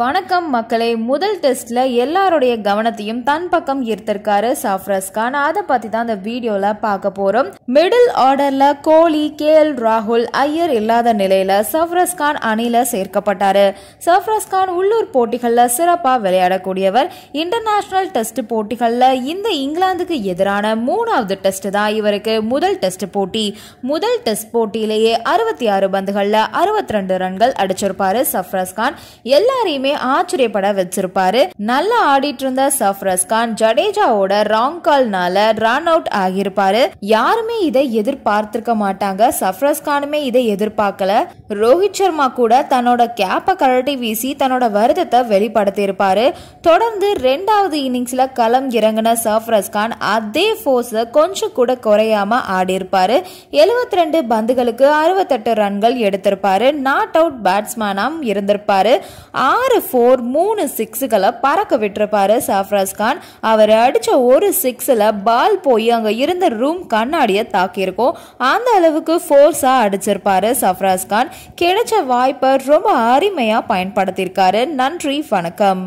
வணக்கம் மக்களே முதல் டெஸ்ட்டில் எல்லாருடைய கவனத்தையும் தன் பக்கம் ஈர்த்திருக்காரு சாஃப்ரஸ் கான் அதை பற்றி தான் இந்த வீடியோவில் பார்க்க போகிறோம் மிடில் ஆர்டரில் கோலி கே எல் ராகுல் ஐயர் இல்லாத நிலையில் சஃப்ரஸ் கான் அணியில் சேர்க்கப்பட்டார் சஃப்ரஸ் கான் உள்ளூர் போட்டிகளில் சிறப்பாக விளையாடக்கூடியவர் இன்டர்நேஷ்னல் டெஸ்ட் போட்டிகளில் இந்த இங்கிலாந்துக்கு எதிரான மூணாவது டெஸ்ட் தான் இவருக்கு முதல் டெஸ்ட் போட்டி முதல் டெஸ்ட் போட்டியிலேயே அறுபத்தி ஆறு பந்துகளில் அறுபத்தி ரெண்டு ரன்கள் அடிச்சிருப்பாரு சஃப்ரஸ் கான் எல்லாரையும் எல்லாரையுமே ஆச்சரியப்பட வச்சிருப்பாரு நல்லா ஆடிட்டு இருந்த சஃப்ரஸ் கான் ஜடேஜாவோட ராங் கால்னால ரன் அவுட் ஆகியிருப்பாரு யாருமே இதை எதிர்பார்த்திருக்க மாட்டாங்க சஃப்ரஸ் கானுமே இதை எதிர்பார்க்கல ரோஹித் சர்மா கூட தன்னோட கேப்ப கழட்டி வீசி தன்னோட வருத்தத்தை இருப்பாரு தொடர்ந்து ரெண்டாவது இன்னிங்ஸ்ல களம் இறங்கின சஃப்ரஸ் கான் அதே போர்ஸ் கொஞ்சம் கூட குறையாம ஆடியிருப்பாரு எழுபத்தி ரெண்டு பந்துகளுக்கு அறுபத்தெட்டு ரன்கள் எடுத்திருப்பாரு நாட் அவுட் பேட்ஸ்மேனாம் இருந்திருப்பாரு ஆறு மூணு ஃபோர் மூணு சிக்ஸுகளை பறக்க விட்டுருப்பாரு சாஃப்ராஸ் கான் அவர் அடித்த ஒரு சிக்ஸில் பால் போய் அங்கே இருந்த ரூம் கண்ணாடியை தாக்கியிருக்கோம் அந்த அளவுக்கு ஃபோர்ஸாக அடிச்சிருப்பாரு சர்ஃப்ராஸ் கான் கிடைச்ச வாய்ப்பை ரொம்ப அருமையாக பயன்படுத்தியிருக்காரு நன்றி வணக்கம்